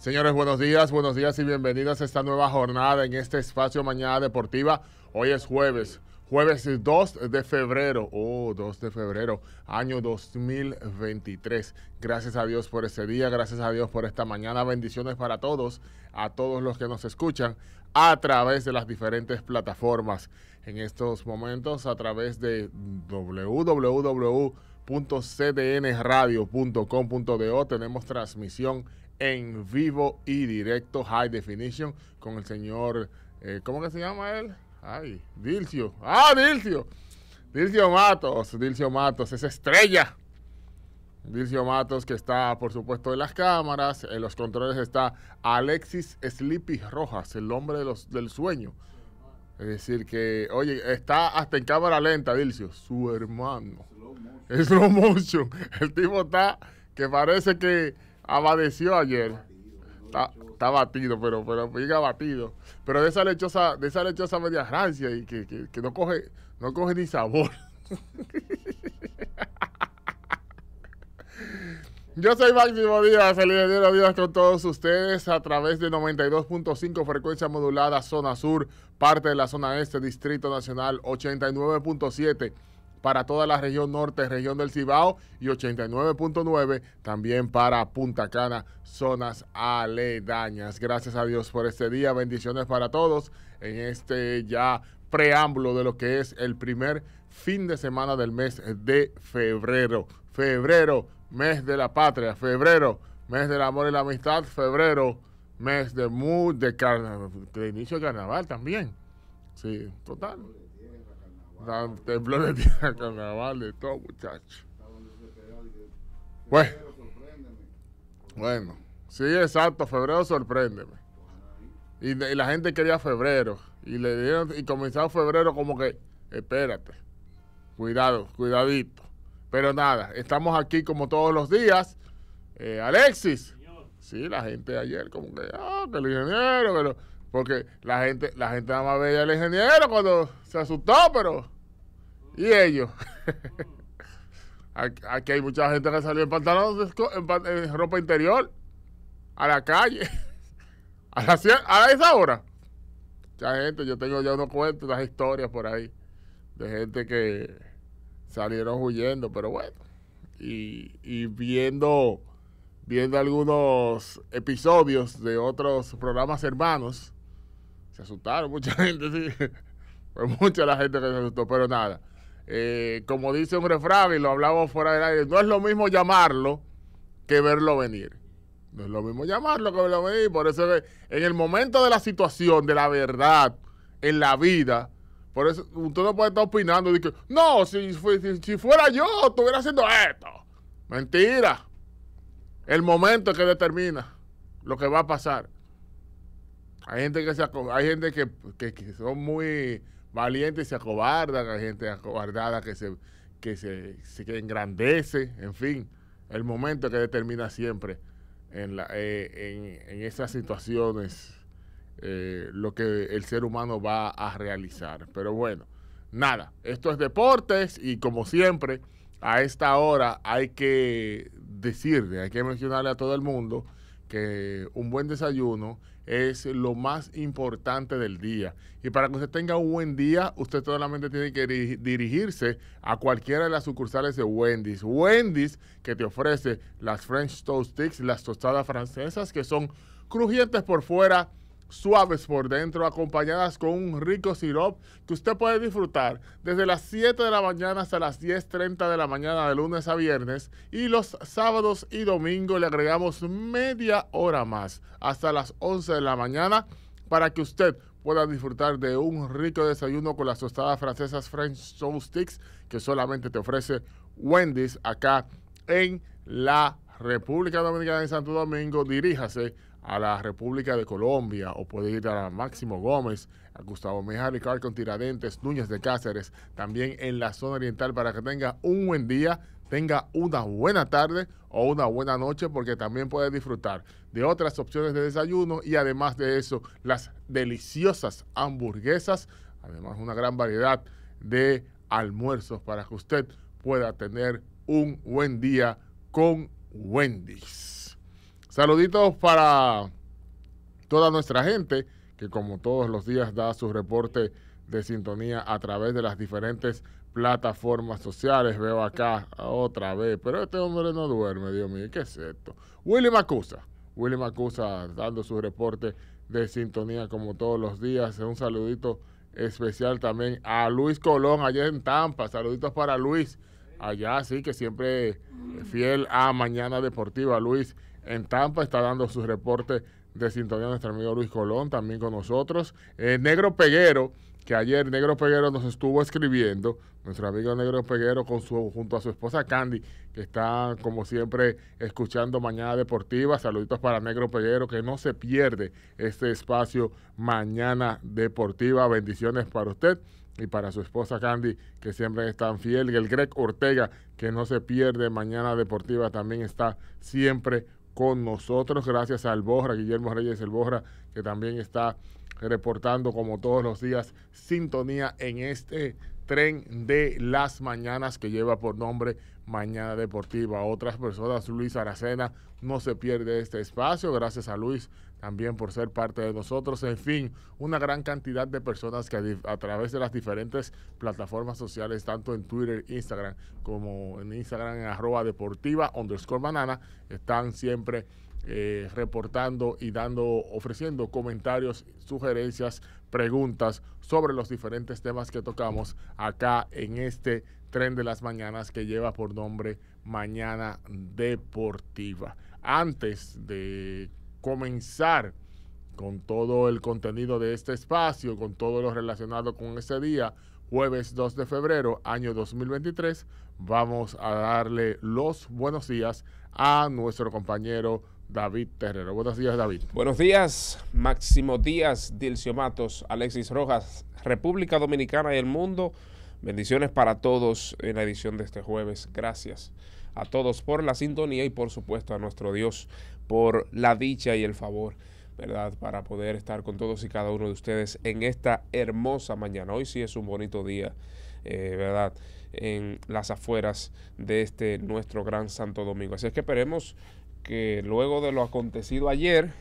Señores, buenos días, buenos días y bienvenidos a esta nueva jornada en este espacio Mañana Deportiva. Hoy es jueves, jueves 2 de febrero, oh, 2 de febrero, año 2023. Gracias a Dios por ese día, gracias a Dios por esta mañana. Bendiciones para todos, a todos los que nos escuchan a través de las diferentes plataformas. En estos momentos, a través de www.cdnradio.com.do tenemos transmisión en vivo y directo, High Definition, con el señor, eh, ¿cómo que se llama él? Ay, Dilcio. Ah, Dilcio. Dilcio Matos, Dilcio Matos, es estrella. Dilcio Matos que está, por supuesto, en las cámaras. En los controles está Alexis Sleepy Rojas, el hombre de los, del sueño. Es decir, que, oye, está hasta en cámara lenta, Dilcio, su hermano. Es lo motion. El tipo está que parece que Abadeció ayer. Está, batido, pero, pero batido. Pero de esa lechosa, de esa lechosa media rancia y que, no coge, no coge ni sabor. Yo soy Máximo Díaz, el ingeniero Díaz con todos ustedes a través de 92.5 frecuencia modulada, zona sur, parte de la zona este, Distrito Nacional 89.7 para toda la región norte, región del Cibao y 89.9 también para Punta Cana, zonas aledañas. Gracias a Dios por este día. Bendiciones para todos en este ya preámbulo de lo que es el primer fin de semana del mes de febrero. Febrero, mes de la patria. Febrero, mes del amor y la amistad. Febrero, mes de mood, de, de inicio de carnaval también. Sí, total. Templo de tierra, carnaval, de todo, muchachos. Pues, bueno. Bueno. Sí, exacto. Febrero sorpréndeme. Y, la gente quería febrero. Y le dieron, y febrero como que, espérate. Cuidado, cuidadito. Pero nada, estamos aquí como todos los días. Eh, Alexis. Sí, la gente ayer como que, ah, que el ingeniero, que porque la gente, la gente nada más veía al ingeniero cuando se asustó, pero. ¿Y ellos? Aquí hay mucha gente que salió en pantalones, en, ropa interior, a la calle, a, esa hora. Mucha gente, yo tengo ya unos cuentos, unas historias por ahí, de gente que salieron huyendo, pero bueno. Y, y viendo, viendo algunos episodios de otros programas hermanos se asustaron mucha gente, sí. Fue mucha la gente que se asustó, pero nada. Eh, como dice un refrán y lo hablamos fuera del aire, no es lo mismo llamarlo que verlo venir. No es lo mismo llamarlo que verlo venir. Por eso en el momento de la situación, de la verdad, en la vida, por eso usted no puede estar opinando y que, no, si, si fuera yo, estuviera haciendo esto. Mentira. El momento es que determina lo que va a pasar. Hay gente que hay gente que, son muy valientes y se acobardan, hay gente acobardada que se que se, engrandece, en fin, el momento que determina siempre en, la, eh, esas situaciones eh, lo que el ser humano va a realizar. Pero bueno, nada, esto es deportes y como siempre, a esta hora hay que decirle, hay que mencionarle a todo el mundo que un buen desayuno es lo más importante del día. Y para que usted tenga un buen día, usted solamente tiene que dirigirse a cualquiera de las sucursales de Wendy's. Wendy's que te ofrece las French Toast Sticks, las tostadas francesas que son crujientes por fuera suaves por dentro, acompañadas con un rico sirope que usted puede disfrutar desde las 7 de la mañana hasta las 10.30 de la mañana de lunes a viernes y los sábados y domingos le agregamos media hora más hasta las 11 de la mañana para que usted pueda disfrutar de un rico desayuno con las tostadas francesas French Toast Sticks que solamente te ofrece Wendy's acá en la República Dominicana de Santo Domingo. Diríjase a la República de Colombia o puede ir a Máximo Gómez, a Gustavo Mejari Ricardo con Tiradentes, Núñez de Cáceres, también en la zona oriental para que tenga un buen día, tenga una buena tarde o una buena noche porque también puede disfrutar de otras opciones de desayuno y además de eso las deliciosas hamburguesas, además una gran variedad de almuerzos para que usted pueda tener un buen día con Wendy's. Saluditos para toda nuestra gente que como todos los días da su reporte de sintonía a través de las diferentes plataformas sociales. Veo acá otra vez, pero este hombre no duerme, Dios mío, ¿qué es esto? Willy Macusa, Willy Macusa dando su reporte de sintonía como todos los días. Un saludito especial también a Luis Colón allá en Tampa. Saluditos para Luis. Allá sí que siempre fiel a Mañana Deportiva, Luis en Tampa. Está dando su reporte de sintonía nuestro amigo Luis Colón, también con nosotros. Eh, Negro Peguero, que ayer Negro Peguero nos estuvo escribiendo, nuestro amigo Negro Peguero con su, junto a su esposa Candy, que está como siempre escuchando Mañana Deportiva. Saluditos para Negro Peguero, que no se pierde este espacio Mañana Deportiva. Bendiciones para usted y para su esposa Candy, que siempre es tan fiel, y el Greg Ortega, que no se pierde, Mañana Deportiva también está siempre con nosotros. Gracias a Guillermo Reyes El que también está reportando como todos los días sintonía en este tren de las mañanas que lleva por nombre Mañana Deportiva. Otras personas, Luis Aracena, no se pierde este espacio. Gracias a Luis también por ser parte de nosotros, en fin, una gran cantidad de personas que a, través de las diferentes plataformas sociales, tanto en Twitter, Instagram, como en Instagram en arroba deportiva underscore banana, están siempre eh, reportando y dando, ofreciendo comentarios, sugerencias, preguntas sobre los diferentes temas que tocamos acá en este tren de las mañanas que lleva por nombre Mañana Deportiva. Antes de comenzar con todo el contenido de este espacio, con todo lo relacionado con este día, jueves 2 de febrero, año 2023, vamos a darle los buenos días a nuestro compañero David Terrero. Buenos días, David. Buenos días, Máximo Díaz, Dilcio Matos, Alexis Rojas, República Dominicana y el mundo. Bendiciones para todos en la edición de este jueves. Gracias a todos por la sintonía y por supuesto a nuestro Dios por la dicha y el favor, ¿verdad? Para poder estar con todos y cada uno de ustedes en esta hermosa mañana. Hoy sí es un bonito día, eh, ¿verdad? En las afueras de este nuestro gran Santo Domingo. Así es que esperemos que luego de lo acontecido ayer,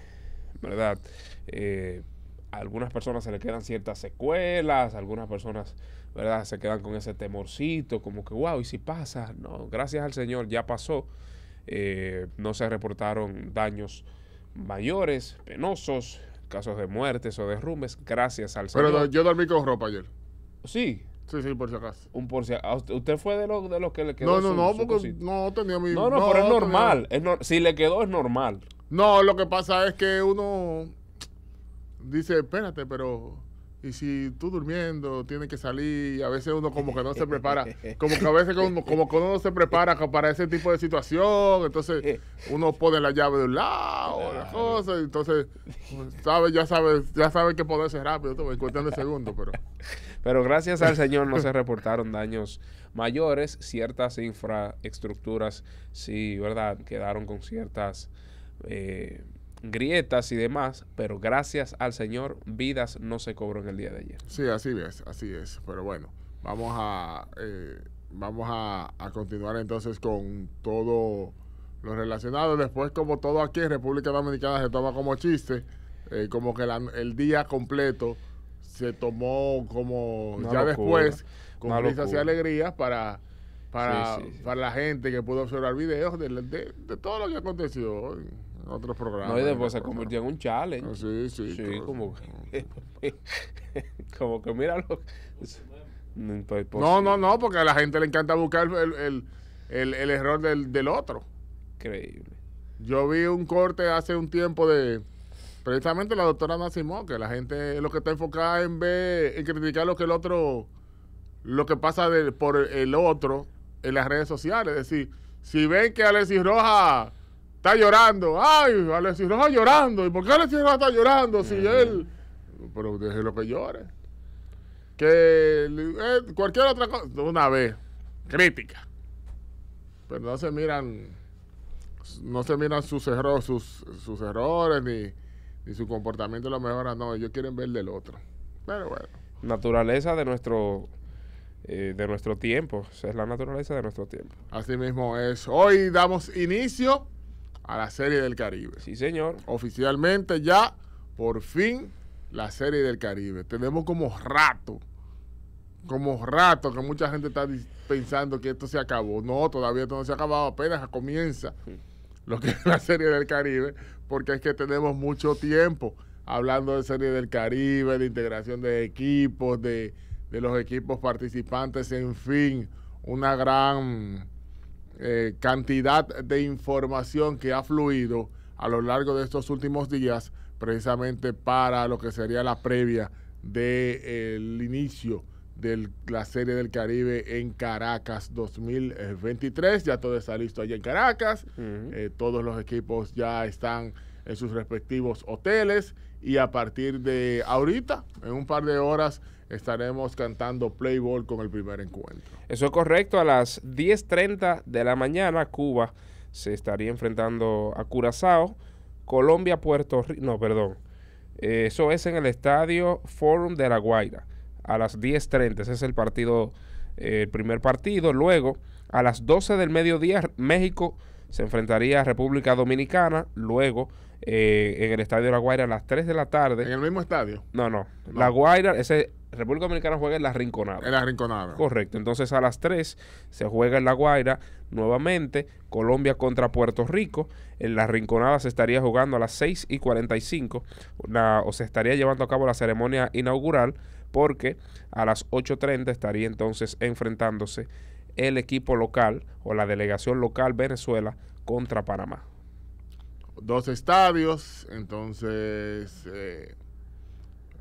¿verdad? Eh, algunas personas se le quedan ciertas secuelas, algunas personas, ¿verdad? Se quedan con ese temorcito, como que, wow, ¿y si pasa? No, gracias al Señor, ya pasó eh, no se reportaron daños mayores, penosos, casos de muertes o derrumbes, gracias al Pero Señor. Pero yo dormí con ropa ayer. Sí. Sí, sí, por si acaso. Un por si acaso. ¿Usted fue de los, que le quedó? No, no, no, porque no tenía mi. No, no, no pero es normal. si le quedó, es normal. No, lo que pasa es que uno dice, espérate, pero y si tú durmiendo, tienes que salir, a veces uno como que no se prepara, como que a veces como, como que uno no se prepara para ese tipo de situación, entonces uno pone la llave de un lado, las cosas, entonces sabes ya sabes ya sabes que ser rápido, en cuestión de segundos, pero... Pero gracias al Señor no se reportaron daños mayores, ciertas infraestructuras sí, ¿verdad? Quedaron con ciertas... Eh, grietas y demás, pero gracias al Señor, vidas no se cobró en el día de ayer. Sí, así es, así es. Pero bueno, vamos a, eh, vamos a, continuar entonces con todo lo relacionado. Después, como todo aquí en República Dominicana se toma como chiste, eh, como que el día completo se tomó como ya después, con risas y alegrías para... Para, para la gente que pudo observar videos de todo lo que aconteció otros programas. No, y después se convirtió en un challenge. Ah, sí, sí. Sí, como que. como mira lo. No, no, no, porque a la gente le encanta buscar el, el, error del, otro. Increíble. Yo vi un corte hace un tiempo de precisamente la doctora Nacimó, que la gente es lo que está enfocada en ver, en criticar lo que el otro, lo que pasa por el otro en las redes sociales. Es decir, si ven que Alexis Rojas está llorando. Ay, Alexis Rojas llorando. ¿Y por qué Alexis Rojas está llorando si él... Pero lo que llore. Que eh, cualquier otra cosa, una vez, crítica. Pero no se miran, no se miran sus errores, sus, errores ni, su comportamiento lo mejora, no, ellos quieren ver del otro. Pero bueno. Naturaleza de nuestro eh, de nuestro tiempo. es la naturaleza de nuestro tiempo. Así mismo es. Hoy damos inicio a la Serie del Caribe. Sí, señor. Oficialmente ya, por fin, la Serie del Caribe. Tenemos como rato, como rato que mucha gente está pensando que esto se acabó. No, todavía esto no se ha acabado, apenas comienza lo que es la Serie del Caribe, porque es que tenemos mucho tiempo hablando de Serie del Caribe, de integración de equipos, de, de los equipos participantes, en fin, una gran eh, cantidad de información que ha fluido a lo largo de estos últimos días, precisamente para lo que sería la previa del inicio de la Serie del Caribe en Caracas 2023. Ya todo está listo allá en Caracas. Eh, todos los equipos ya están en sus respectivos hoteles y a partir de ahorita, en un par de horas, estaremos cantando play con el primer encuentro. Eso es correcto, a las 10.30 de la mañana Cuba se estaría enfrentando a Curazao, Colombia, Puerto Rico, no, perdón, eso es en el estadio Forum de La Guaira, a las 10.30, ese es el partido, eh, el primer partido, luego a las 12 del mediodía México se enfrentaría a República Dominicana, luego eh, en el Estadio La Guaira a las 3 de la tarde. ¿En el mismo estadio? No, no. La Guaira, ese República Dominicana juega en la Rinconada. En la Rinconada. Correcto. Entonces a las 3 se juega en La Guaira nuevamente, Colombia contra Puerto Rico. En la Rinconada se estaría jugando a las 6 y 45, o se estaría llevando a cabo la ceremonia inaugural, porque a las 8.30 estaría entonces enfrentándose el equipo local o la delegación local Venezuela contra Panamá. Dos estadios, entonces... Eh,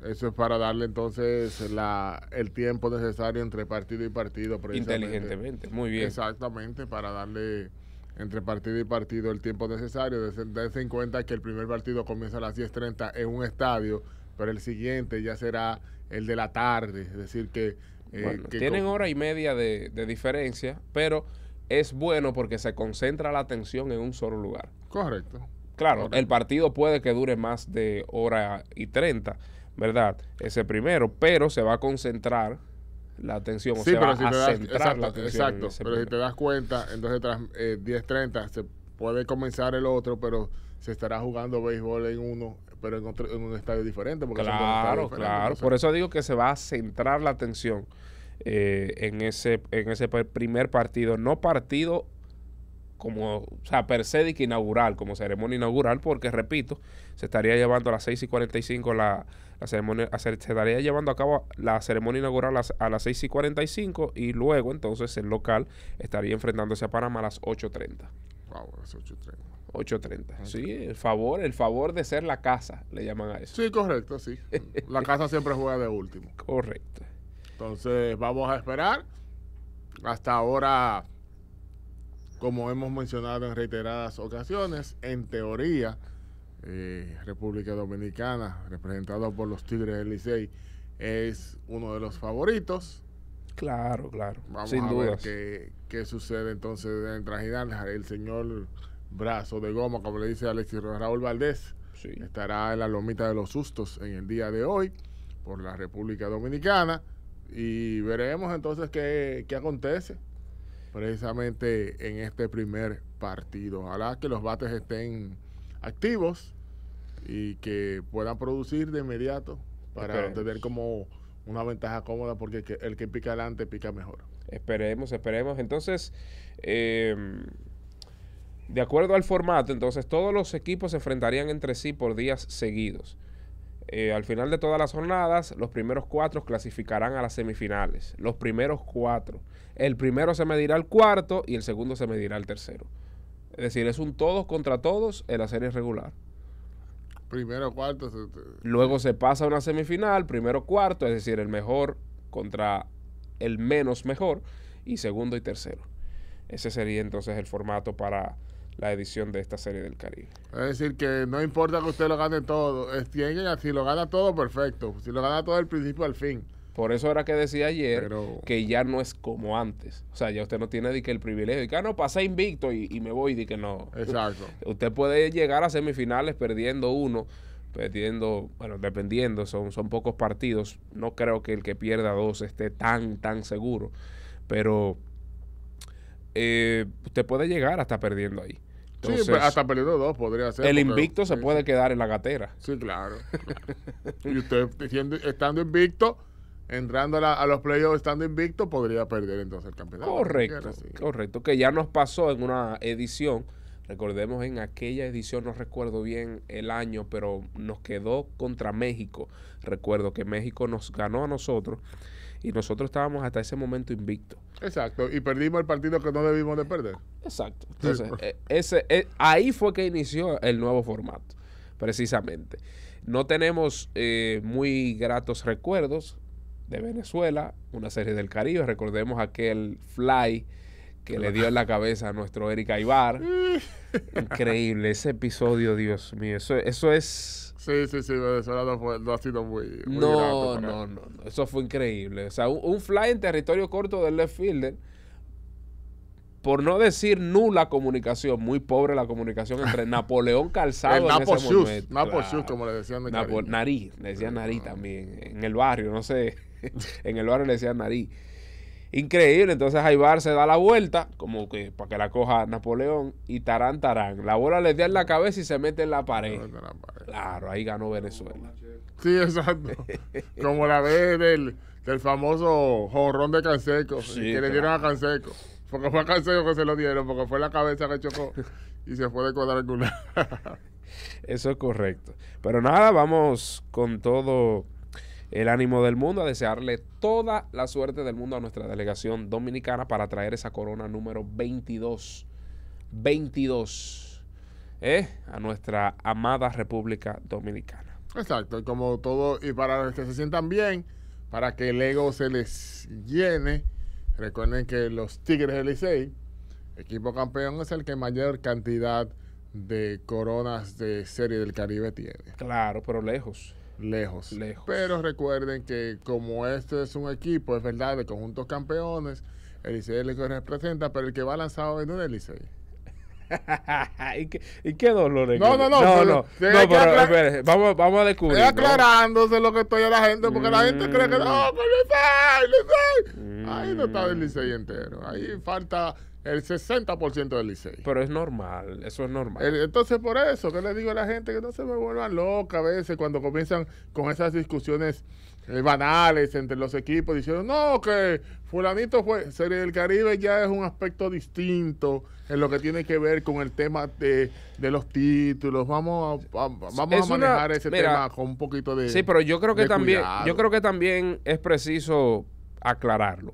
eso es para darle entonces la, el tiempo necesario entre partido y partido. Inteligentemente, muy bien. Exactamente, para darle entre partido y partido el tiempo necesario. Dense en cuenta que el primer partido comienza a las 10.30 en un estadio, pero el siguiente ya será el de la tarde. Es decir, que... Eh, tienen hora y media de, diferencia, pero es bueno porque se concentra la atención en un solo lugar. Correcto. Claro, el partido puede que dure más de hora y 30 ¿verdad? Ese primero, pero se va a concentrar la atención, sí, pero si te das, exacto, pero si te das cuenta, entonces tras eh, 10.30 se puede comenzar el otro, pero se estará jugando béisbol en uno, pero en, un estadio diferente. claro, claro. Por eso digo que se va a centrar la atención eh, en, ese, en ese primer partido, no partido como, o sea, per se de que inaugural, como ceremonia inaugural, porque repito, se estaría llevando a las 6 y 45 la la ceremonia se estaría llevando a cabo la ceremonia inaugural a las 6 y 45 y luego entonces el local estaría enfrentándose a Panamá a las 8.30. Wow, las 8.30. 8.30. Sí, el favor, el favor de ser la casa, le llaman a eso. Sí, correcto, sí. La casa siempre juega de último. Correcto. Entonces, vamos a esperar. Hasta ahora, como hemos mencionado en reiteradas ocasiones, en teoría, eh, República Dominicana, representado por los Tigres del Licey, es uno de los favoritos. Claro, claro. Vamos a ver qué, sucede entonces en Trajinal. El señor Brazo de Goma, como le dice Alexis Raúl Valdés, estará en la Lomita de los Sustos en el día de hoy por la República Dominicana y veremos entonces qué, qué acontece precisamente en este primer partido. Ojalá que los bates estén activos y que puedan producir de inmediato para tener como una ventaja cómoda porque el que pica adelante pica mejor. Esperemos, esperemos. Entonces, em, de acuerdo al formato, entonces todos los equipos se enfrentarían entre sí por días seguidos. Eh, al final de todas las jornadas, los primeros cuatro clasificarán a las semifinales. Los primeros cuatro. El primero se medirá al cuarto y el segundo se medirá al tercero. Es decir, es un todos contra todos en la serie regular. Primero cuarto. Luego se pasa a una semifinal, primero cuarto, es decir, el mejor contra el menos mejor, y segundo y tercero. Ese sería entonces el formato para la edición de esta serie del Caribe. Es decir, que no importa que usted lo gane todo, si lo gana todo, perfecto. Si lo gana todo del principio al fin. Por eso era que decía ayer que ya no es como antes. O sea, ya usted no tiene de que el privilegio de que, ah, no, pasé invicto y, me voy de que no. Exacto. Usted puede llegar a semifinales perdiendo uno, perdiendo, bueno, dependiendo, son, son pocos partidos. No creo que el que pierda dos esté tan, tan seguro. Pero eh, usted puede llegar hasta perdiendo ahí. sí, pues, hasta perdiendo dos podría ser. El invicto se puede quedar en la gatera. Sí, claro. y usted diciendo estando invicto entrando a, los playoffs estando invicto, podría perder entonces el campeonato. Correcto, correcto, que ya nos pasó en una edición. Recordemos en aquella edición, no recuerdo bien el año, pero nos quedó contra México. Recuerdo que México nos ganó a nosotros y nosotros estábamos hasta ese momento invictos. Exacto, y perdimos el partido que no debimos de perder. Exacto. Entonces, eh, ese, eh, ahí fue que inició el nuevo formato, precisamente. No tenemos eh, muy gratos recuerdos de Venezuela, una serie del Caribe. Recordemos aquel fly que le dio en la cabeza a nuestro Eric Aybar. Mm. Increíble, ese episodio, Dios mío. Eso, eso es. Sí, sí, sí, Venezuela no, ha sido muy. no, no, no, Eso fue increíble. O sea, un, fly en territorio corto del left fielder. Por no decir nula comunicación, muy pobre la comunicación entre Napoleón Calzado en ese como le decían Nariz, le decían Nariz ah. también, en el barrio, no sé. en el barrio le decían nariz. Increíble, entonces Jaibar se da la vuelta, como que para que la coja Napoleón, y tarán, tarán. La bola le da en la cabeza y se mete en la pared. Claro, ahí ganó Venezuela. Sí, exacto. como la vez del, famoso jorrón de Canseco, que le dieron a Canseco. Porque fue a Canseco que se lo dieron, porque fue la cabeza que chocó y se fue de cuadrangular. Eso es correcto. Pero nada, vamos con todo el ánimo del mundo, a desearle toda la suerte del mundo a nuestra delegación dominicana para traer esa corona número 22. 22. Eh, a nuestra amada República Dominicana. Exacto, como todo, y para que se sientan bien, para que el ego se les llene, recuerden que los Tigres del Licey, equipo campeón, es el que mayor cantidad de coronas de serie del Caribe tiene. Claro, pero lejos. Lejos. Lejos. Pero recuerden que como este es un equipo, es verdad, de conjuntos campeones, el Licey le representa, pero el que va lanzado es un Licey. ¿Y, qué, ¿Y qué dolor No, no, no. No, no. no pero, vamos, a descubrir. Estoy aclarándose lo que estoy a la gente, porque la gente cree que mm. no, pues Licey, Licey. Ahí no está el mm. Licey entero. Ahí falta el 60% del Liceo Pero es normal, eso es normal. entonces, por eso, que le digo a la gente que no se me vuelvan loca a veces cuando comienzan con esas discusiones eh, banales entre los equipos, diciendo, no, que fulanito fue, Serie del Caribe ya es un aspecto distinto en lo que tiene que ver con el tema de, los títulos. Vamos a, vamos a manejar ese tema con un poquito de Sí, pero yo creo que también yo creo que también es preciso aclararlo.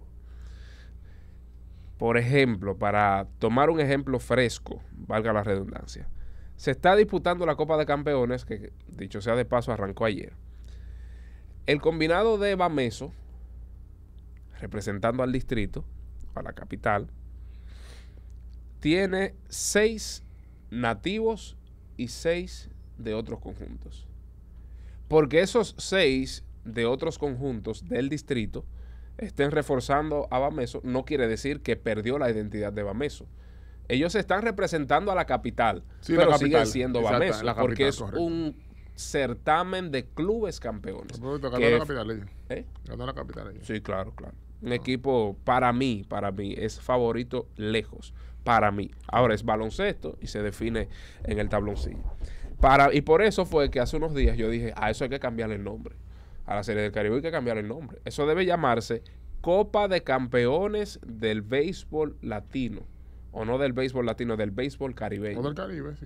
Por ejemplo, para tomar un ejemplo fresco, valga la redundancia, se está disputando la Copa de Campeones, que dicho sea de paso, arrancó ayer. El combinado de Bameso, representando al distrito, a la capital, tiene seis nativos y seis de otros conjuntos. Porque esos seis de otros conjuntos del distrito estén reforzando a Bameso, no quiere decir que perdió la identidad de Bameso. Ellos están representando a la capital, pero siguen siendo Bameso, porque es un certamen de clubes campeones. ¿Eh? Ganó la Sí, claro, claro. Un ah. equipo, para mí, para mí, es favorito lejos. Para mí. Ahora es baloncesto y se define en el tabloncillo. Para, y por eso fue que hace unos días yo dije, a ah, eso hay que cambiarle el nombre a la Serie del Caribe hay que cambiar el nombre. Eso debe llamarse Copa de Campeones del Béisbol Latino. O no del béisbol latino, del béisbol caribeño. O del Caribe, sí.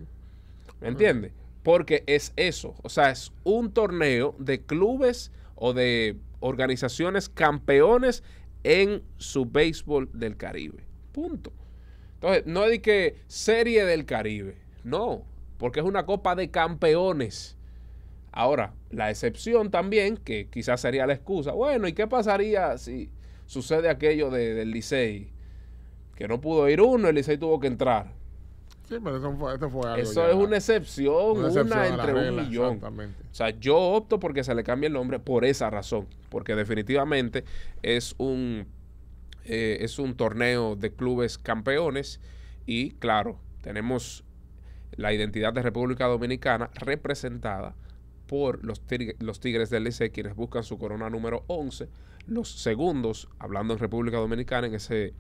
¿Me entiendes? Porque es eso. O sea, es un torneo de clubes o de organizaciones campeones en su béisbol del Caribe. Punto. Entonces, no es que serie del Caribe. No, porque es una copa de campeones. Ahora, la excepción también, que quizás sería la excusa, bueno, ¿y qué pasaría si sucede aquello del Licey? Que no pudo ir uno, el Licey tuvo que entrar. Sí, pero eso fue, algo Eso es una excepción, una, entre un millón. O sea, yo opto porque se le cambie el nombre por esa razón, porque definitivamente es un, eh, es un torneo de clubes campeones y claro, tenemos la identidad de República Dominicana representada por los, Tigres del Licey, quienes buscan su corona número 11. Los segundos, hablando en República Dominicana, en ese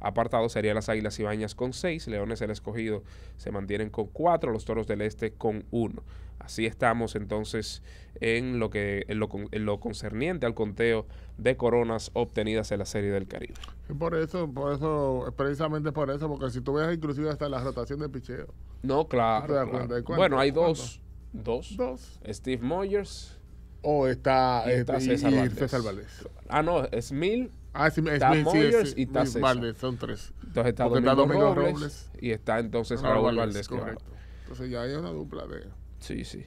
apartado serían las Águilas Ibañas con 6, Leones el Escogido se mantienen con 4, los Toros del Este con 1. Así estamos entonces en lo, que, en lo, en lo, concerniente al conteo de coronas obtenidas en la Serie del Caribe. por eso, por eso, eh, precisamente por eso, porque si tú ves inclusive hasta la rotación de picheo. No, claro. bueno, hay dos, Dos. Steve Moyers. O está, eh, César, Valdés. Ah, no, es Mil. Ah, Mil, Moyers y está César. son tres. Entonces está, Domingo, Robles, Y está entonces ah, Raúl, Valdés. correcto. Entonces ya hay una dupla de, sí, sí.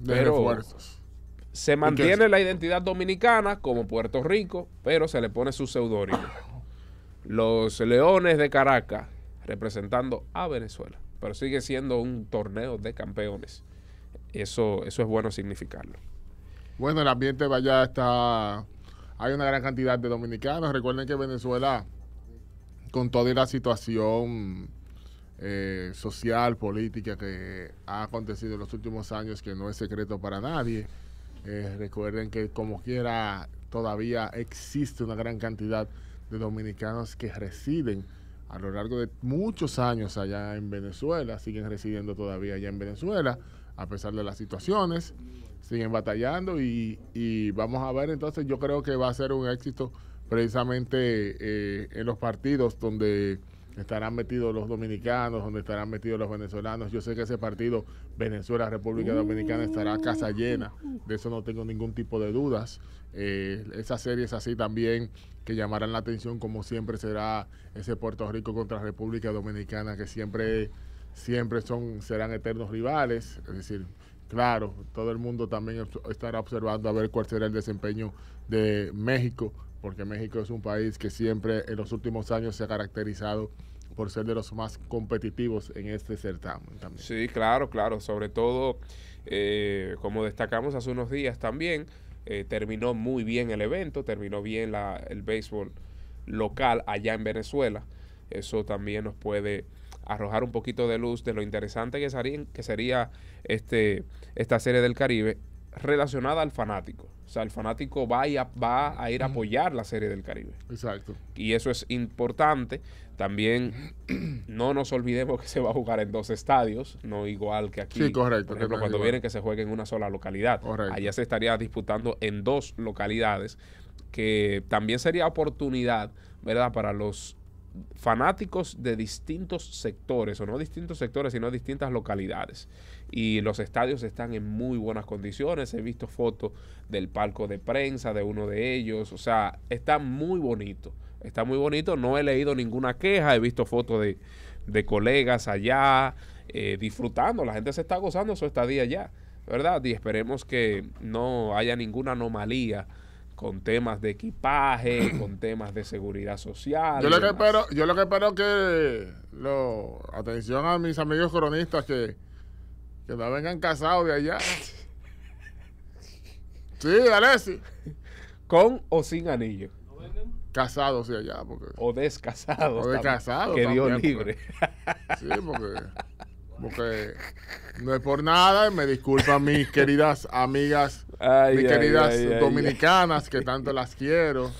de Pero, refuerzos. Se mantiene la identidad dominicana como Puerto Rico, pero se le pone su seudónimo. Los Leones de Caracas representando a Venezuela, pero sigue siendo un torneo de campeones eso, eso es bueno significarlo. Bueno, el ambiente vaya está... Hay una gran cantidad de dominicanos. Recuerden que Venezuela, con toda la situación eh, social, política que ha acontecido en los últimos años, que no es secreto para nadie, eh, recuerden que como quiera todavía existe una gran cantidad de dominicanos que residen a lo largo de muchos años allá en Venezuela, siguen residiendo todavía allá en Venezuela a pesar de las situaciones, siguen batallando y, vamos a ver entonces, yo creo que va a ser un éxito precisamente eh, en los partidos donde estarán metidos los dominicanos, donde estarán metidos los venezolanos. Yo sé que ese partido Venezuela-República Dominicana estará a casa llena, de eso no tengo ningún tipo de dudas. Eh, esa serie es así también que llamarán la atención, como siempre será ese Puerto Rico contra República Dominicana, que siempre siempre son serán eternos rivales, es decir, claro, todo el mundo también estará observando a ver cuál será el desempeño de México, porque México es un país que siempre en los últimos años se ha caracterizado por ser de los más competitivos en este certamen Sí, claro, claro, sobre todo, eh, como destacamos hace unos días también, eh, terminó muy bien el evento, terminó bien la, el béisbol local allá en Venezuela. Eso también nos puede arrojar un poquito de luz de lo interesante que sería, que sería este, esta serie del Caribe relacionada al fanático. O sea, el fanático va, a, va a ir a apoyar la serie del Caribe. Exacto. Y eso es importante. También no nos olvidemos que se va a jugar en dos estadios, no igual que aquí. Sí, correcto. Por ejemplo, cuando vienen que se juegue en una sola localidad. Allá se estaría disputando en dos localidades, que también sería oportunidad, ¿verdad?, para los fanáticos de distintos sectores, o no distintos sectores, sino distintas localidades. Y los estadios están en muy buenas condiciones. He visto fotos del palco de prensa de uno de ellos. O sea, está muy bonito. Está muy bonito. No he leído ninguna queja. He visto fotos de, colegas allá eh, disfrutando. La gente se está gozando su estadía allá. ¿Verdad? Y esperemos que no haya ninguna anomalía con temas de equipaje, con temas de seguridad social. Yo lo, que espero, yo lo que espero que lo, atención a mis amigos cronistas que, que no vengan casados de allá. sí, Alexi. Con o sin anillo. Casados de allá. Porque, o descasados. O descasados. Que Dios pues. libre. sí, porque. porque no es por nada, me disculpan mis queridas amigas, mis queridas dominicanas, que tanto las quiero,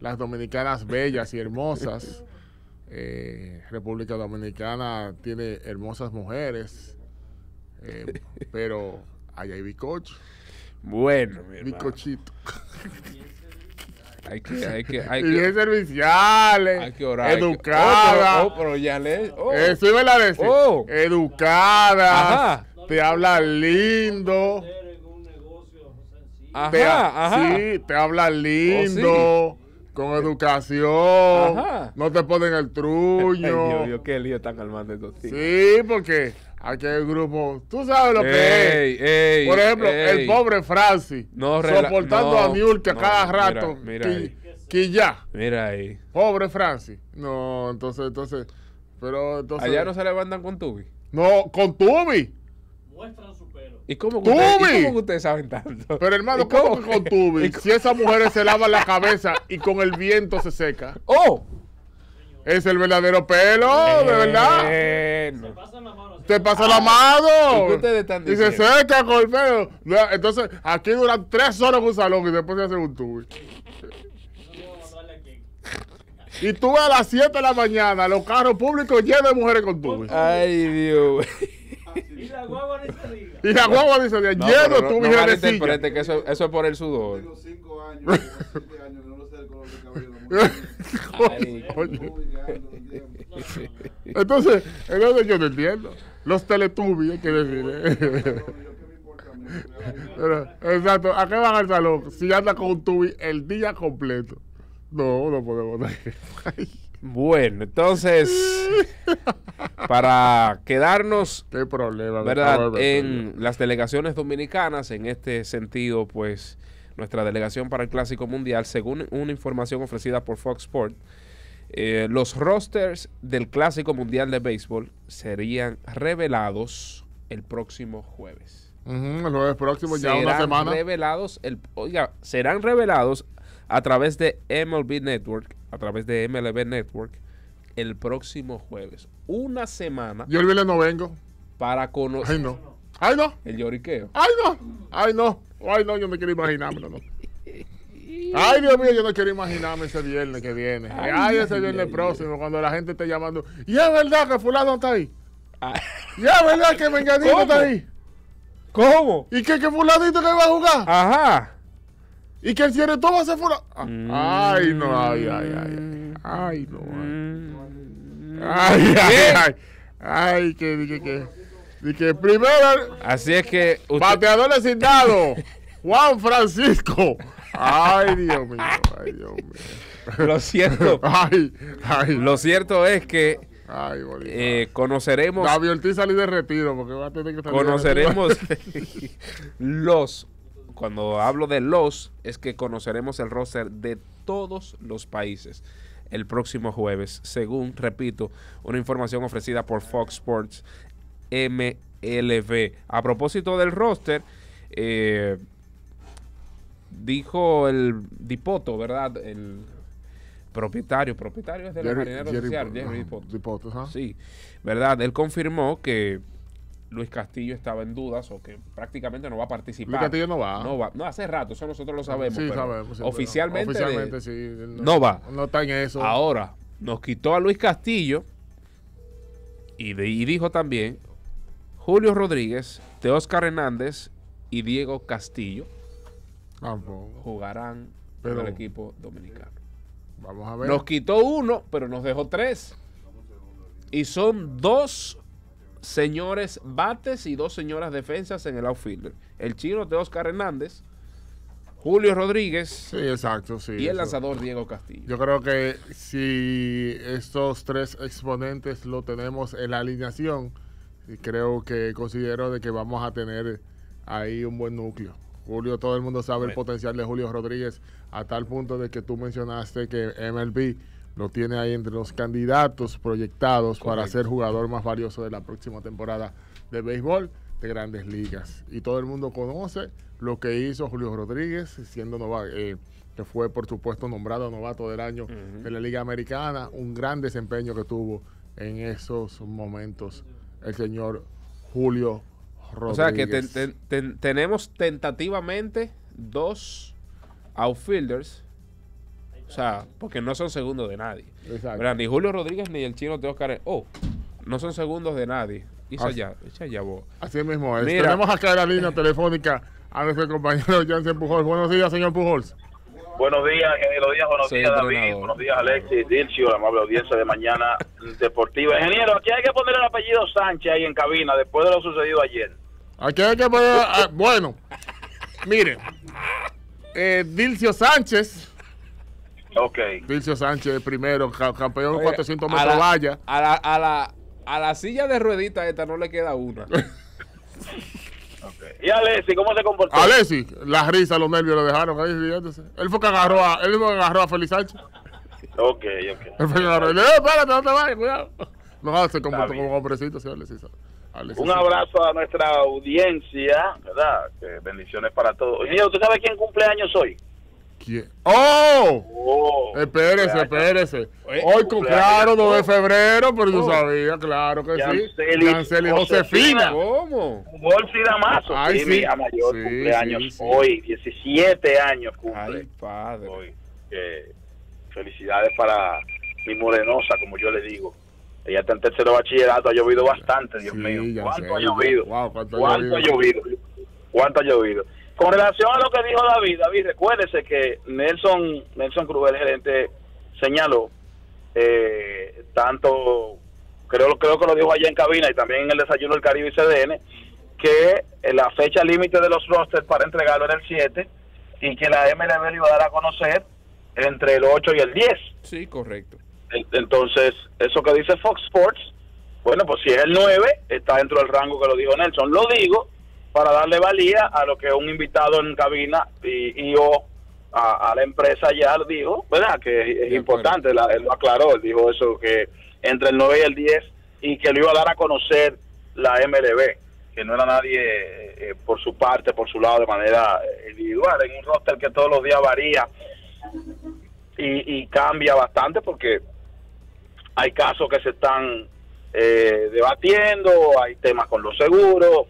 las dominicanas bellas y hermosas. Eh, República Dominicana tiene hermosas mujeres, eh, pero allá hay bicocho. Bueno, mi Bicochito. Hay que, hay que, hay que. Y es serviciales. Eh, hay que orar. Educada. Oh, oh, pero, ya le. Oh. Eso iba a decir. Oh. Educada. Te habla lindo. Ajá, te, ajá. Sí, te habla oh, lindo. Con educación, ajá. no te ponen el truño. Ay, Dios, Dios, qué lío están calmando estos Sí, porque Aquí hay grupo, tú sabes lo que es. Ey, Por ejemplo, el pobre Francis, no, soportando a Niurka a cada rato. Mira, que, ya. Mira ahí. Pobre Francis. No, entonces, entonces. Pero entonces. Allá no se levantan con Tubi. No, con Tubi. Muestran su pelo. ¿Y cómo, que Tubi ¿y cómo que ustedes saben tanto? Pero hermano, ¿cómo, que con Tubi? Si esas mujeres se lavan la cabeza y con el viento se seca. ¡Oh! Es el verdadero pelo, de verdad. Se pasan la mano te pasa ah, la mano. Y, y se seca, Corfeo. Entonces, aquí duran tres horas un salón y después se hace un tubo. Y tú a las 7 de la mañana, los carros públicos llenos de mujeres con tubos. Ay, Dios. y la guagua ni se diga. Y la guagua dice no, lleno de tubos y no, no que eso, eso, es por el sudor. Tengo 5 años, 7 años, no lo sé el color de cabello. Ay, coño. Entonces, entonces yo no entiendo. Los Teletubbies, hay que decir. ¿eh? exacto, ¿a qué van al salón? Si anda con un tubi el día completo. No, no podemos. bueno, entonces, para quedarnos problema, en las delegaciones dominicanas, en este sentido, pues nuestra delegación para el Clásico Mundial, según una información ofrecida por Fox Sports, eh, los rosters del Clásico Mundial de Béisbol serían revelados el próximo jueves. el jueves próximo, ya una semana. Revelados oiga, serán revelados a través de MLB Network, a través de MLB Network, el próximo jueves. Una semana. Yo el viernes no vengo. Para conocer. Ay, no. Ay, no. El lloriqueo. Ay, no. Ay, no. Ay, no, yo me quiero imaginarlo, no. Ay, Dios mío, yo no quiero imaginarme ese viernes que viene. Ay, ese viernes próximo, cuando la gente esté llamando. Y es verdad que fulano está ahí. Ah. Y es verdad que Menganito está ahí. ¿Cómo? ¿Y que, que fulanito que va a jugar? Ajá. ¿Y que el cierre todo ese a fulano? Ah, mm. Ay, no, ay, ay, ay. Ay, no, ay. Mm. Ay, ay, ay. Ay, que, que, que. Dije, primero. Así es que. Usted... Bateador designado. Juan Francisco. Ay, Dios mío, ay, Dios mío. Lo cierto, ay, Lo cierto es que ay, eh, conoceremos. David Ortiz salí de retiro porque va a tener que salir Conoceremos los. Cuando hablo de los, es que conoceremos el roster de todos los países el próximo jueves, según, repito, una información ofrecida por Fox Sports MLB. A propósito del roster, eh, dijo el Dipoto, ¿verdad? El propietario, propietario es de Jerry, Dipoto. Sí, ¿verdad? Él confirmó que Luis Castillo estaba en dudas o que prácticamente no va a participar. Luis Castillo no va. No hace rato, eso nosotros lo sabemos. oficialmente. sí. No, va. No está en eso. Ahora, nos quitó a Luis Castillo y, dijo también Julio Rodríguez, Teoscar Hernández y Diego Castillo Jugarán pero, el equipo dominicano. Vamos a ver. Nos quitó uno, pero nos dejó tres. Y son dos señores bates y dos señoras defensas en el outfielder. El chino de Oscar Hernández, Julio Rodríguez. exacto, sí, y el lanzador Diego Castillo. Yo creo que si estos tres exponentes lo tenemos en la alineación, creo que considero de que vamos a tener ahí un buen núcleo. Julio, todo el mundo sabe el potencial de Julio Rodríguez a tal punto de que tú mencionaste que MLB lo tiene ahí entre los candidatos proyectados para ser jugador más valioso de la próxima temporada de béisbol de grandes ligas. Y todo el mundo conoce lo que hizo Julio Rodríguez, siendo novato, eh, que fue por supuesto nombrado novato del año de la Liga Americana, un gran desempeño que tuvo en esos momentos el señor Julio o sea que tenemos tentativamente dos outfielders. O sea, porque no son segundos de nadie. ni Julio Rodríguez ni el chino de Oscar. E-, oh, no son segundos de nadie. Y así, ya vos. Así mismo es. Mira, Tenemos acá la línea telefónica a nuestro compañero Jansen Pujols. Buenos días, señor Pujols. Buenos días, ingeniero Díaz. Buenos días, David. Buenos días, Alexis, Dilcio, la amable audiencia de Mañana Deportiva. Ingeniero, aquí hay que poner el apellido Sánchez ahí en cabina después de lo sucedido ayer. Aquí hay que poner. Ah, bueno, miren. Eh, Dilcio Sánchez. Ok. Dilcio Sánchez primero, campeón de 400 metros valla. A la, a la, a la silla de ruedita esta no le queda una. ¿Y Alessi cómo se comportó? Alessi, la risa, los nervios lo dejaron ahí riéndose. Él fue que agarró a, él fue agarró a Félix Sánchez. Ok, ok. Él fue que agarró. Le eh, párate, no te vayas, cuidado. No, se comportó como un hombrecito, sí, Alessi. un abrazo a nuestra audiencia, ¿verdad? Que bendiciones para todos. ¿Y ¿tú sabes quién cumpleaños hoy? ¡Oh! oh espérese, espérese. Hoy, claro, 2 de febrero, pero yo oh. sabía, claro que sí. Yanceli Josefina. Josefina. ¿Cómo? Damaso. Ay, sí, sí. sí, cumpleaños hoy. 17 años cumple. Ay, padre. Hoy. felicidades para mi morenosa, como yo le digo. Ella está en tercero bachillerato, ha llovido bastante, Dios mío. ¿Cuánto ha llovido? ¿Cuánto ha llovido? ¿Cuánto ha llovido? Con relación a lo que dijo David, David, recuérdese que Nelson, Nelson Cruz, el gerente, señaló eh, tanto, creo, creo que lo dijo allá en cabina y también en el desayuno del Caribe y CDN, que la fecha límite de los rosters para entregarlo era el 7 y que la MLB le iba a dar a conocer entre el 8 y el 10. Sí, correcto. Entonces, eso que dice Fox Sports, bueno, pues si es el 9, está dentro del rango que lo dijo Nelson. Lo digo para darle valía a lo que un invitado en cabina y, a, la empresa ya dijo, ¿verdad? Que es, importante, él lo aclaró, él dijo eso, que entre el 9 y el 10 y que lo iba a dar a conocer la MLB, que no era nadie eh, eh, por su parte, por su lado, de manera eh, individual, en un roster que todos los días varía y, cambia bastante porque hay casos que se están debatiendo, hay temas con los seguros,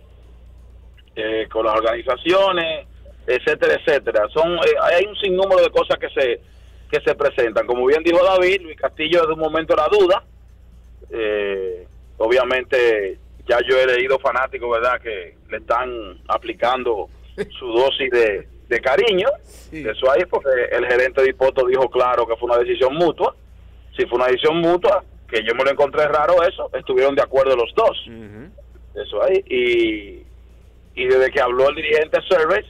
eh, con las organizaciones, etcétera, etcétera. Son eh, hay un sinnúmero de cosas que se que se presentan. Como bien dijo David, Luis Castillo desde un momento la duda. Eh, obviamente ya yo he leído fanático, ¿verdad? Que le están aplicando su dosis de, cariño. Eso ahí porque el gerente de Hipoto dijo claro que fue una decisión mutua. Si fue una decisión mutua, que yo me lo encontré raro eso, estuvieron de acuerdo los dos. Eso ahí. Y y desde que habló el dirigente Service,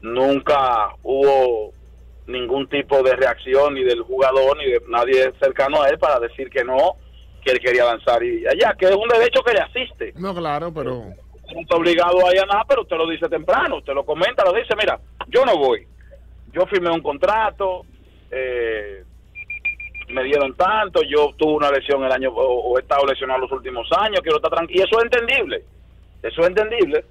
nunca hubo ningún tipo de reacción ni del jugador ni de nadie cercano a él para decir que no, que él quería lanzar y allá, que es un derecho que le asiste. No, claro, pero... No está obligado a ir a nada, pero usted lo dice temprano, usted lo comenta, lo dice, mira, yo no voy. Yo firmé un contrato, eh, me dieron tanto, yo tuve una lesión el año, o he estado lesionado los últimos años, quiero estar tranquilo. Y eso es entendible, eso es entendible.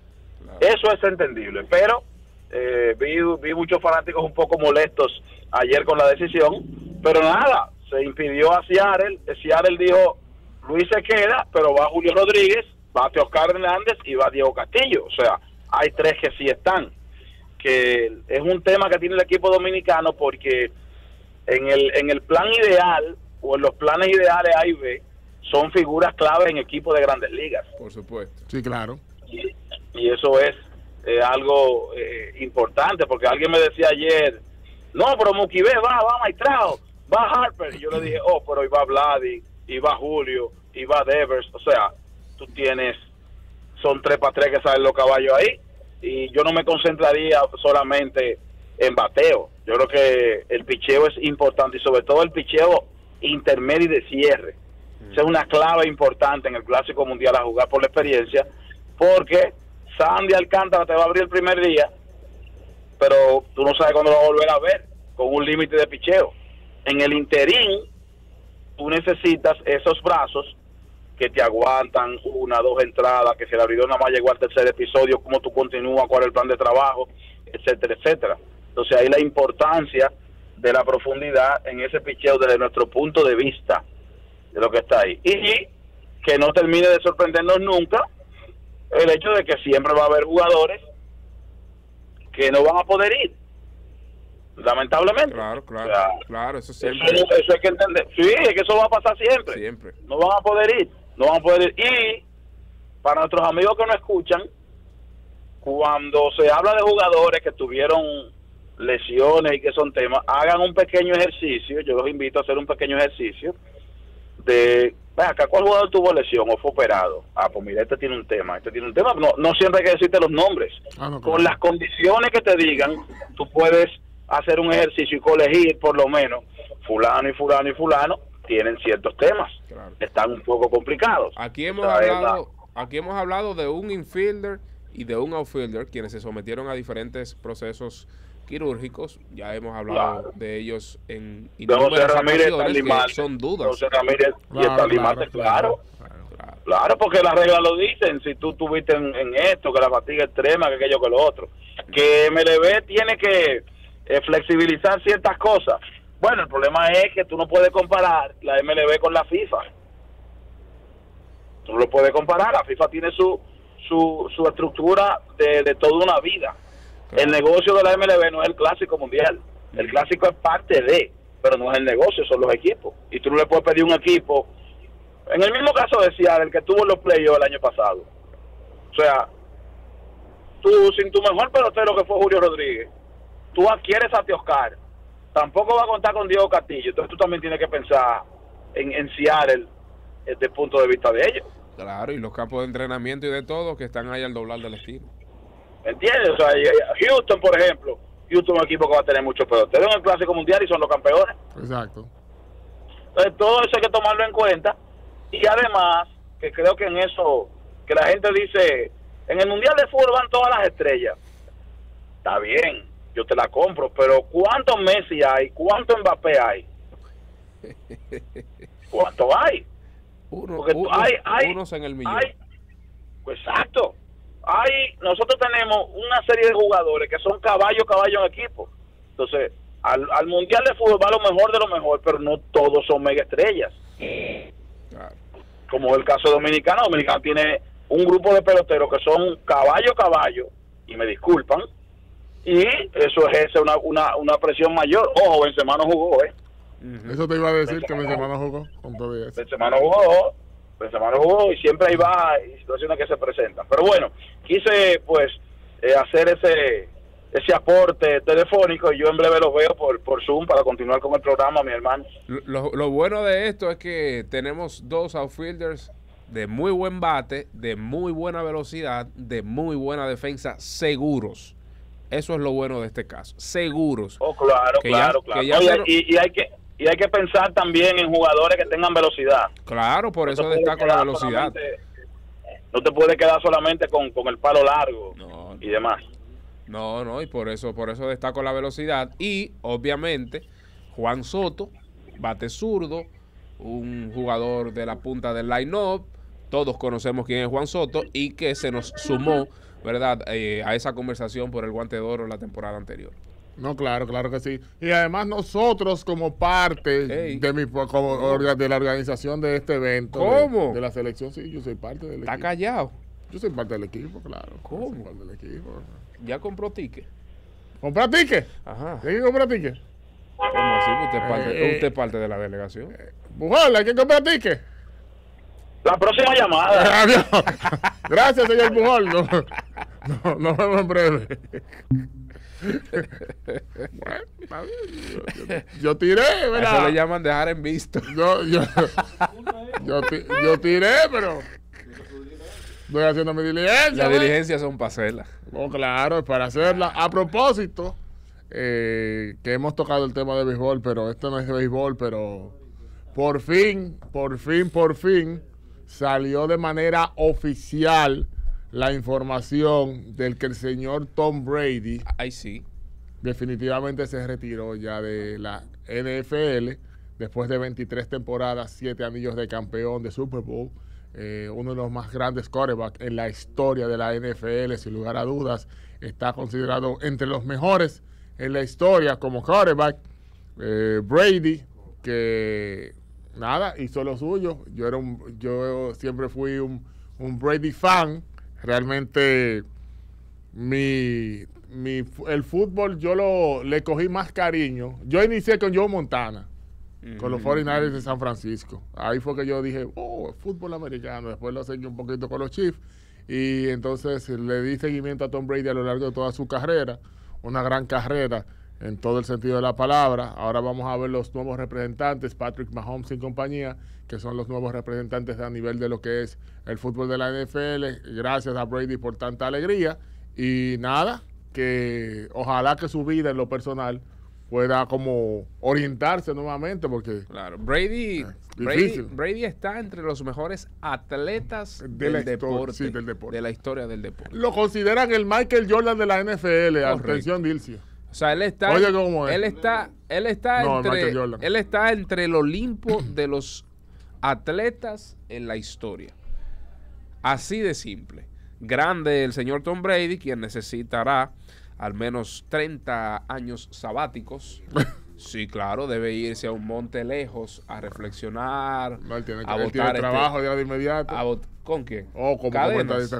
Eso es entendible, pero eh, vi, vi muchos fanáticos un poco molestos ayer con la decisión, pero nada, se impidió a Seattle, eh, Seattle dijo, Luis se queda, pero va Julio Rodríguez, va Oscar Hernández y va Diego Castillo, o sea, hay tres que sí están, que es un tema que tiene el equipo dominicano porque en el, en el plan ideal o en los planes ideales A y B son figuras clave en equipos de grandes ligas. Por supuesto. Sí, claro y eso es eh, algo eh, importante, porque alguien me decía ayer, no, pero Mukibe... va, va Maitrao, va Harper, y yo le dije, oh, pero iba Vladi, iba Julio, iba Devers, o sea, tú tienes, son tres para tres que salen los caballos ahí, y yo no me concentraría solamente en bateo, yo creo que el picheo es importante, y sobre todo el picheo intermedio y de cierre, mm. esa es una clave importante en el Clásico Mundial a jugar por la experiencia, porque Sandy Alcántara te va a abrir el primer día, pero tú no sabes cuándo lo vas a volver a ver, con un límite de picheo. En el interín, tú necesitas esos brazos que te aguantan una, dos entradas, que si el abridor nada más llegó al tercer episodio, cómo tú continúas, cuál es el plan de trabajo, etcétera, etcétera. Entonces ahí la importancia de la profundidad en ese picheo desde nuestro punto de vista de lo que está ahí. Y que no termine de sorprendernos nunca el hecho de que siempre va a haber jugadores que no van a poder ir lamentablemente. Claro, claro, claro, eso siempre. Eso, hay que entender. Sí, es que eso va a pasar siempre. Siempre. No van a poder ir, no van a poder ir. Y para nuestros amigos que nos escuchan, cuando se habla de jugadores que tuvieron lesiones y que son temas, hagan un pequeño ejercicio, yo los invito a hacer un pequeño ejercicio de acá, ¿cuál jugador tuvo lesión o fue operado? Ah, pues mira, este tiene un tema, este tiene un tema. No, no siempre hay que decirte los nombres. Ah, Con las condiciones que te digan, tú puedes hacer un ejercicio y colegir por lo menos fulano y fulano y fulano tienen ciertos temas. Están un poco complicados. Aquí hemos, hablado, aquí hemos hablado de un infielder y de un outfielder, quienes se sometieron a diferentes procesos quirúrgicos, ya hemos hablado de ellos en Ramírez son dudas. y claro, claro, claro. porque las reglas lo dicen, si tú tuviste en, esto, que la fatiga extrema, que aquello, que lo otro. Que MLB tiene que eh, flexibilizar ciertas cosas. Bueno, el problema es que tú no puedes comparar la MLB con la FIFA. Tú no lo puedes comparar, la FIFA tiene su, su, su estructura de toda una vida el negocio de la MLB no es el clásico mundial. El clásico es parte de, pero no es el negocio, son los equipos. Y tú no le puedes pedir un equipo. En el mismo caso de el que tuvo los playoffs el año pasado. O sea, tú sin tu mejor pelotero que fue Julio Rodríguez, tú adquieres a Teoscar. Tampoco va a contar con Diego Castillo. Entonces tú también tienes que pensar en, en Seattle desde el punto de vista de ellos. Claro, y los campos de entrenamiento y de todo que están ahí al doblar del estilo entiendes? O Houston, por ejemplo, Houston es un equipo que va a tener muchos te dan el Clásico Mundial y son los campeones. Exacto. Entonces, todo eso hay que tomarlo en cuenta. Y además, que creo que en eso, que la gente dice, en el Mundial de Fútbol van todas las estrellas. Está bien, yo te la compro, pero ¿cuántos Messi hay? ¿Cuánto Mbappé hay? ¿Cuánto hay? hay, en el millón. Hay, exacto hay, nosotros tenemos una serie de jugadores que son caballo, caballo en equipo. Entonces, al, al Mundial de Fútbol va lo mejor de lo mejor, pero no todos son mega estrellas. Como el caso dominicano, dominicano tiene un grupo de peloteros que son caballo, caballo, y me disculpan, y eso ejerce una, una, una presión mayor. Ojo, Benzema no jugó, ¿eh? Eso te iba a decir que Benzema no jugó. Con todo Benzema jugó Pensamos, y siempre ahí va y situaciones que se presentan. Pero bueno, quise pues eh, hacer ese ese aporte telefónico y yo en breve los veo por, por Zoom para continuar con el programa, mi hermano. Lo, bueno de esto es que tenemos dos outfielders de muy buen bate, de muy buena velocidad, de muy buena defensa, seguros. Eso es lo bueno de este caso, seguros. Oh, claro, claro, claro. y hay que y hay que pensar también en jugadores que tengan velocidad. Claro, por eso destaco la velocidad. No te puedes quedar solamente con, el palo largo y demás. No, no, y por eso, por eso destaco la velocidad. Y obviamente, Juan Soto, bate zurdo, un jugador de la punta del line-up. Todos conocemos quién es Juan Soto y que se nos sumó, ¿verdad?, eh, a esa conversación por el guante de oro la temporada anterior. No, claro, claro que sí. Y además nosotros como parte de mi de la organización de este evento. ¿Cómo? De, la selección, sí, yo soy parte del equipo. ¿Está callado? Yo soy parte del equipo, claro. ¿Cómo? Soy parte del equipo. ¿Ya compró ticket? ¿Compró ticket? Ajá. ¿Ya compró ticket? ¿Cómo así? Usted parte, eh, usted eh, parte de la delegación. Eh, Bujol, ¿hay que comprar ticket? La próxima llamada. Adiós. Gracias, señor Bujol. No, nos vemos en breve yo, tiré, ¿verdad? Eso le llaman dejar en visto. Yo, yo, tiré, pero. Estoy haciendo mi diligencia. Las diligencias son para hacerlas. Oh, claro, es para hacerla A propósito, eh, que hemos tocado el tema de béisbol, pero esto no es béisbol, pero por fin, por fin, por fin, salió de manera oficial la información del que el señor Tom Brady definitivamente se retiró ya de la NFL después de 23 temporadas, 7 anillos de campeón de Super Bowl, eh, uno de los más grandes quarterbacks en la historia de la NFL, sin lugar a dudas, está considerado entre los mejores en la historia como quarterback. Eh, Brady, que nada, hizo lo suyo. Yo, era un, yo siempre fui un, un Brady fan Realmente mi, el fútbol yo lo, le cogí más cariño. Yo inicié con Joe Montana, con los 49 de San Francisco. Ahí fue que yo dije, oh, fútbol americano. Después lo seguí un poquito con los Chiefs. Y entonces le di seguimiento a Tom Brady a lo largo de toda su carrera, una gran carrera en todo el sentido de la palabra. Ahora vamos a ver los nuevos representantes, Patrick Mahomes y compañía, que son los nuevos representantes a nivel de lo que es el fútbol de la NFL. Gracias a Brady por tanta alegría. Y nada, que ojalá que su vida en lo personal pueda como orientarse nuevamente porque claro Brady eh, Brady, está entre los mejores atletas del, deporte, del, deporte, de la historia del deporte lo consideran el Michael Jordan de la NFL atención Dilcio o sea, él está, él está, él está entre, él está entre el Olimpo de los atletas en la historia. Así de simple. Grande el señor Tom Brady, quien necesitará al menos 30 años sabáticos Sí, claro, debe irse a un monte lejos a reflexionar. No, tiene, a él votar este trabajo ya de inmediato. ¿Con quién? Oh, como,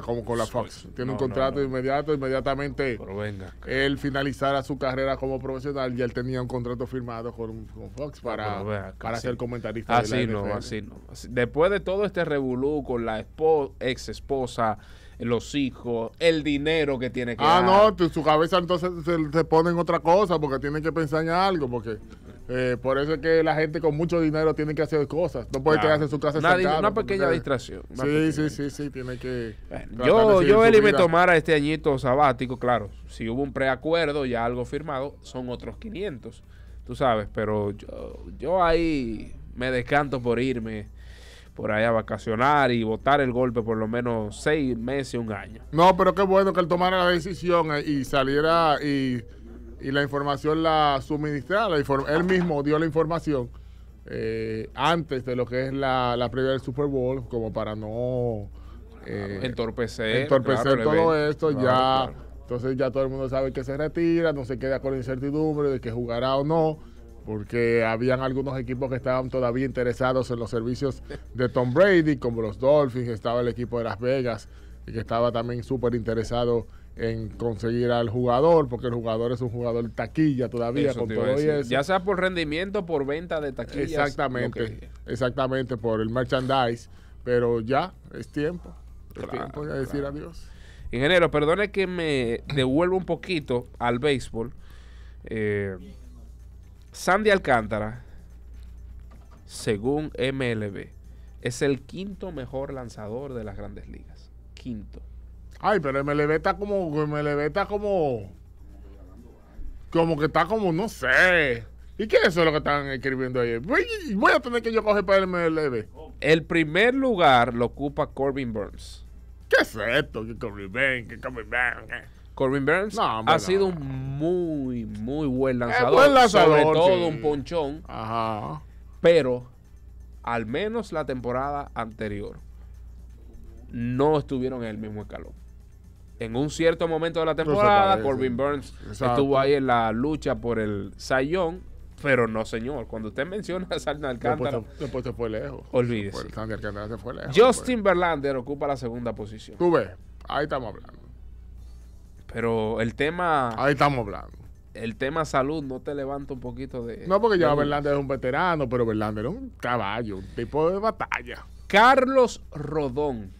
como, con la Fox. Tiene un contrato inmediato, inmediatamente. venga. Él finalizara su carrera como profesional y él tenía un contrato firmado con, Fox ah, para, ser comentarista. Así de la no, así no. Después de todo este revolú con la ex esposa los hijos, el dinero que tiene que Ah, no, su cabeza entonces se, pone en otra cosa porque tiene que pensar en algo, porque eh, por eso es que la gente con mucho dinero tiene que hacer cosas, no puede quedarse en su casa Nadie, Una pequeña distracción. sí, sí, sí, sí, tiene que... yo, yo y me tomara este añito sabático, claro, si hubo un preacuerdo, y algo firmado, son otros 500, tú sabes, pero yo, yo ahí me descanto por irme por allá vacacionar y votar el golpe por lo menos seis meses, un año. No, pero qué bueno que él tomara la decisión eh, y saliera y, y la información la suministrara. él mismo dio la información eh, antes de lo que es la, la, previa del Super Bowl, como para no eh, entorpecer, todo esto. ya, Entonces ya todo el mundo sabe que se retira, no se queda con la incertidumbre de que jugará o no porque habían algunos equipos que estaban todavía interesados en los servicios de Tom Brady, como los Dolphins, estaba el equipo de Las Vegas, y que estaba también súper interesado en conseguir al jugador, porque el jugador es un jugador taquilla todavía, con todo eso. Ya sea por rendimiento, por venta de taquillas. Exactamente, exactamente, por el merchandise, pero ya es tiempo, es tiempo de decir adiós. Ingeniero, perdone que me devuelva un poquito al béisbol. Eh, Sandy Alcántara, según MLB, es el quinto mejor lanzador de las grandes ligas. Quinto. Ay, pero MLB está como. MLB está como. Como que está como, no sé. ¿Y qué es eso lo que están escribiendo ahí? Voy, a tener que yo coger para el MLB. El primer lugar lo ocupa Corbin Burns. ¿Qué es esto? ¿Qué Corbin Burns, qué Corbin Burns. Eh. Corbin Burns ha sido un muy, muy buen eh, lanzador. sobre todo un ponchón. Pero, al menos la temporada anterior, no estuvieron en el mismo escalón. En un cierto momento de la temporada, Corbin Burns estuvo ahí en la lucha por el Sayón, pero no, señor. Cuando usted menciona a Sander Alcántara. Después, fue lejos. Olvídese. Justin pues. Verlander ocupa la segunda posición. Tú ves, ahí estamos hablando. Pero el tema. Ahí estamos hablando. El tema salud no te levanta un poquito de. No, porque ya Verlander es un veterano, pero Verlander es un caballo, un tipo de batalla. Carlos Rodón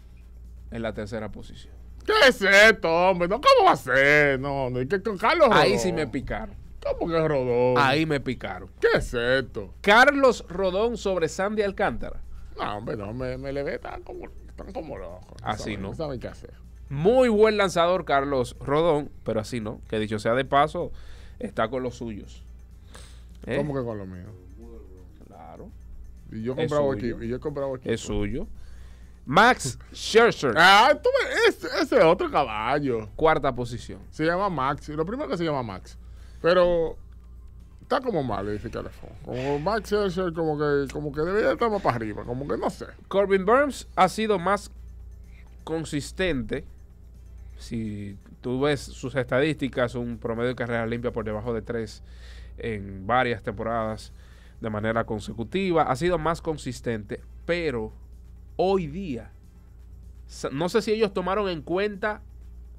en la tercera posición. ¿Qué es esto, hombre? No, ¿Cómo va a ser? No, no, que con Carlos Rodón. Ahí sí me picaron. ¿Cómo que Rodón? Ahí me picaron. ¿Qué es esto? Carlos Rodón sobre Sandy Alcántara. No, hombre, no, me, me le ve tan como, tan como loco. Así no. No saben qué hacer. Muy buen lanzador Carlos Rodón, pero así no, que dicho sea de paso, está con los suyos. ¿Eh? ¿Cómo que con los míos? Claro. Y yo he comprado aquí, y yo he comprado aquí. Es suyo. Max Scherzer. Ah, ese, es otro caballo. Cuarta posición. Se llama Max. Lo primero que se llama Max. Pero está como mal ese teléfono. Como Max Scherzer, como que, como que debería estar más para arriba. Como que no sé. Corbin Burns ha sido más consistente si tú ves sus estadísticas, un promedio de carrera limpia por debajo de tres en varias temporadas de manera consecutiva, ha sido más consistente, pero hoy día, no sé si ellos tomaron en cuenta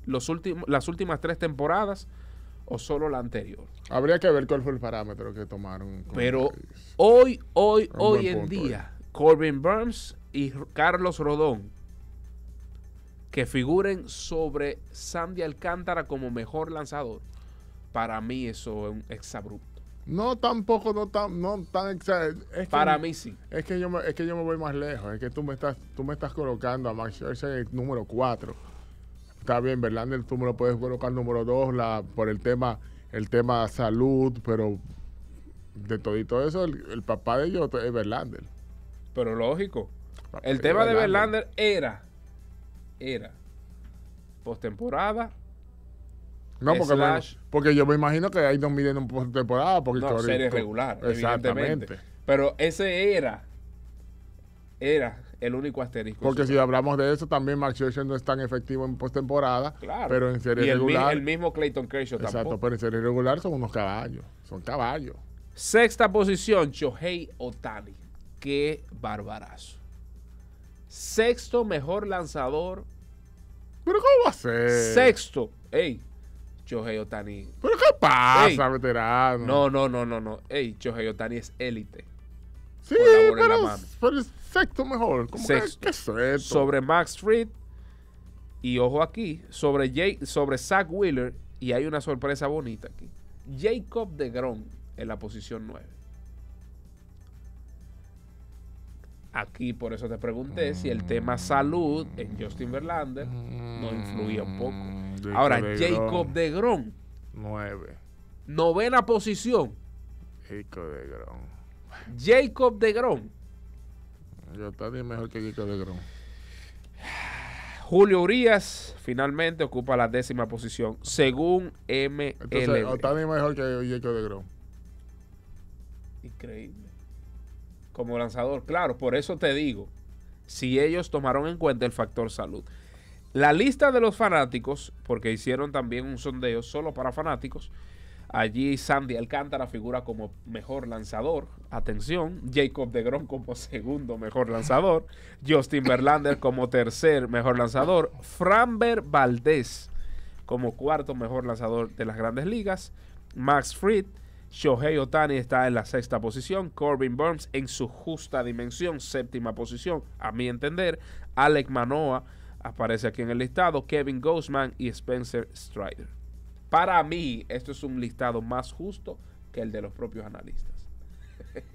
los las últimas tres temporadas o solo la anterior. Habría que ver cuál fue el parámetro que tomaron. Pero hoy, hoy, hoy en día, Corbin Burns y Carlos Rodón que figuren sobre Sandy Alcántara como mejor lanzador, para mí eso es un exabrupto. No, tampoco, no tan, no Para mí sí. Es que, yo me, es que yo me voy más lejos. Es que tú me estás, tú me estás colocando a Max Scherzer el número 4. Está bien, Verlander tú me lo puedes colocar número 2 por el tema, el tema salud, pero de todo y todo eso, el, papá de ellos es Verlander. Pero lógico. El, el tema de Verlander era era postemporada. No, porque, porque yo me imagino que hay dos en un temporada. Porque no, regular, Exactamente. Pero ese era, era el único asterisco. Porque si hablamos de eso, también Max Scherzer no es tan efectivo en postemporada. Claro. Pero en serie y el regular. el mismo Clayton Kershaw exacto, Exacto, pero en serie regular son unos caballos. Son caballos. Sexta posición, Shohei Otani. Qué barbarazo. Sexto mejor lanzador. ¿Pero cómo va a ser? Sexto. Ey, Shohei Otani. ¿Pero qué pasa, veterano? No, no, no, no, no. Ey, Shohei Otani es élite. Sí, pero, pero, es sexto mejor. sexto. ¿qué Sobre Max Fried y ojo aquí, sobre, sobre Zach Wheeler y hay una sorpresa bonita aquí. Jacob de Grom en la posición nueve Aquí por eso te pregunté si el tema salud en Justin Verlander no influía un poco. Jacob mm, Ahora, de Jacob DeGrom. nueve, Novena posición. Jacob DeGrom. Jacob DeGrom. Yo está mejor que Jacob DeGrom. Julio Urias finalmente ocupa la décima posición según ML. Entonces, está mejor que Jacob DeGrom. Increíble como lanzador. Claro, por eso te digo, si ellos tomaron en cuenta el factor salud. La lista de los fanáticos, porque hicieron también un sondeo solo para fanáticos, Allí Sandy Alcántara figura como mejor lanzador. Atención, Jacob de Grom como segundo mejor lanzador. Justin Verlander como tercer mejor lanzador. Framber Valdés como cuarto mejor lanzador de las grandes ligas. Max Fried Shohei Otani está en la sexta posición, Corbin Burns en su justa dimensión, séptima posición, a mi entender, Alec Manoa aparece aquí en el listado, Kevin Gosman y Spencer Strider. Para mí, esto es un listado más justo que el de los propios analistas.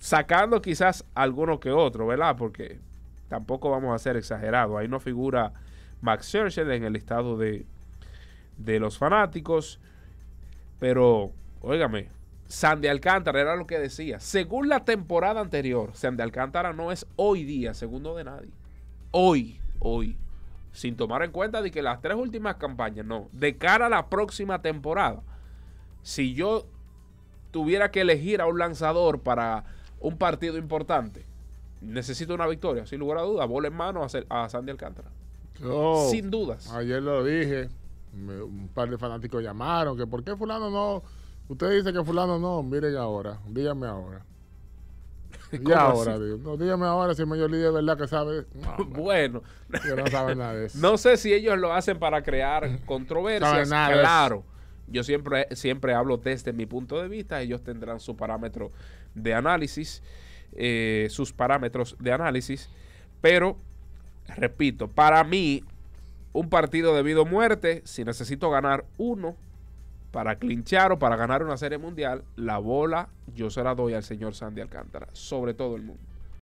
Sacando quizás alguno que otro, ¿verdad? Porque tampoco vamos a ser exagerados. Ahí no figura Max Scherzer en el listado de, de los fanáticos. Pero, óigame, Sandy Alcántara era lo que decía. Según la temporada anterior, Sandy Alcántara no es hoy día segundo de nadie. Hoy, hoy. Sin tomar en cuenta de que las tres últimas campañas, no. De cara a la próxima temporada, si yo tuviera que elegir a un lanzador para un partido importante, necesito una victoria, sin lugar a duda. Bola en mano a, a Sandy Alcántara. sin dudas. Ayer lo dije un par de fanáticos llamaron, que por qué fulano no, usted dice que fulano no, miren ahora, dígame ahora. ya ahora, no, dígame ahora si mayor líder de verdad que sabe. bueno, yo no nada No sé si ellos lo hacen para crear controversias. claro, yo siempre, siempre hablo desde mi punto de vista. Ellos tendrán su parámetro de análisis, eh, sus parámetros de análisis. Pero, repito, para mí, un partido debido a muerte, si necesito ganar uno para clinchar o para ganar una serie mundial, la bola yo se la doy al señor Sandy Alcántara, sobre todo el mundo.